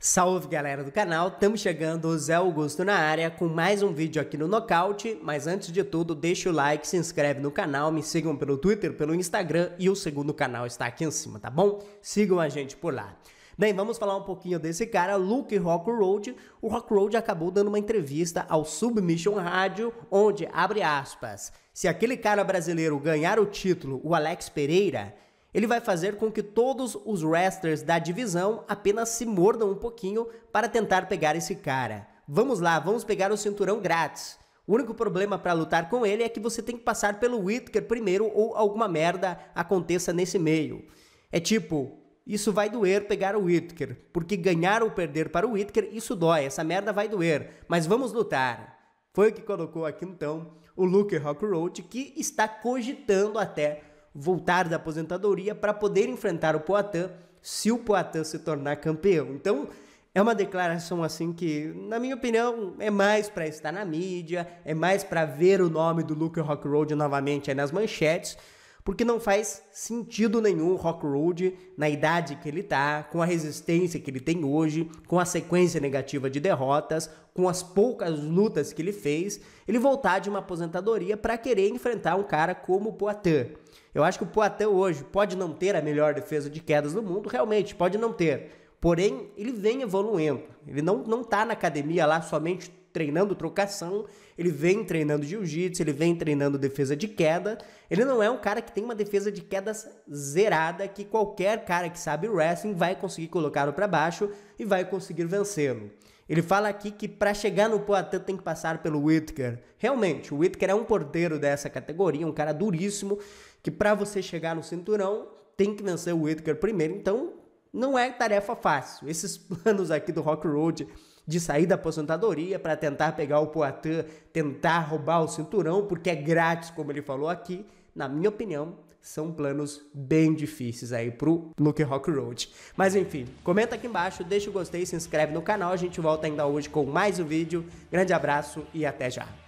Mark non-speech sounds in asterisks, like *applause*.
Salve galera do canal, estamos chegando, Zé Augusto na área com mais um vídeo aqui no Nocaute, mas antes de tudo deixa o like, se inscreve no canal, me sigam pelo Twitter, pelo Instagram e o segundo canal está aqui em cima, tá bom? Sigam a gente por lá. Bem, vamos falar um pouquinho desse cara, Luke Rockroad. O Rockroad acabou dando uma entrevista ao Submission Rádio, onde, abre aspas, se aquele cara brasileiro ganhar o título, o Alex Pereira, ele vai fazer com que todos os wrestlers da divisão apenas se mordam um pouquinho para tentar pegar esse cara. Vamos lá, vamos pegar o cinturão grátis. O único problema para lutar com ele é que você tem que passar pelo Whitaker primeiro ou alguma merda aconteça nesse meio. É tipo, isso vai doer pegar o Whitaker, porque ganhar ou perder para o Whitaker isso dói, essa merda vai doer, mas vamos lutar. Foi o que colocou aqui então o Luke Rockroach, que está cogitando até voltar da aposentadoria para poder enfrentar o Poitin se o Poitin se tornar campeão. Então, é uma declaração assim que, na minha opinião, é mais para estar na mídia, é mais para ver o nome do Luke Rockrold novamente nas manchetes porque não faz sentido nenhum o Rock Road na idade que ele tá, com a resistência que ele tem hoje, com a sequência negativa de derrotas, com as poucas lutas que ele fez, ele voltar de uma aposentadoria para querer enfrentar um cara como o Poitin. Eu acho que o Poitin hoje pode não ter a melhor defesa de quedas do mundo, realmente, pode não ter. Porém, ele vem evoluindo. Ele não, não tá na academia lá somente treinando trocação, ele vem treinando jiu-jitsu, ele vem treinando defesa de queda. Ele não é um cara que tem uma defesa de quedas zerada que qualquer cara que sabe wrestling vai conseguir colocá-lo para baixo e vai conseguir vencê-lo. Ele fala aqui que para chegar no Poatan tem que passar pelo Whitaker. Realmente, o Whitaker é um porteiro dessa categoria, um cara duríssimo, que para você chegar no cinturão tem que vencer o Whitaker primeiro. Então, não é tarefa fácil. Esses *laughs* planos aqui do Rock Road de sair da aposentadoria para tentar pegar o Poitin, tentar roubar o cinturão, porque é grátis, como ele falou aqui, na minha opinião, são planos bem difíceis aí pro Luke Rock Road. Mas enfim, comenta aqui embaixo, deixa o gostei, se inscreve no canal, a gente volta ainda hoje com mais um vídeo. Grande abraço e até já.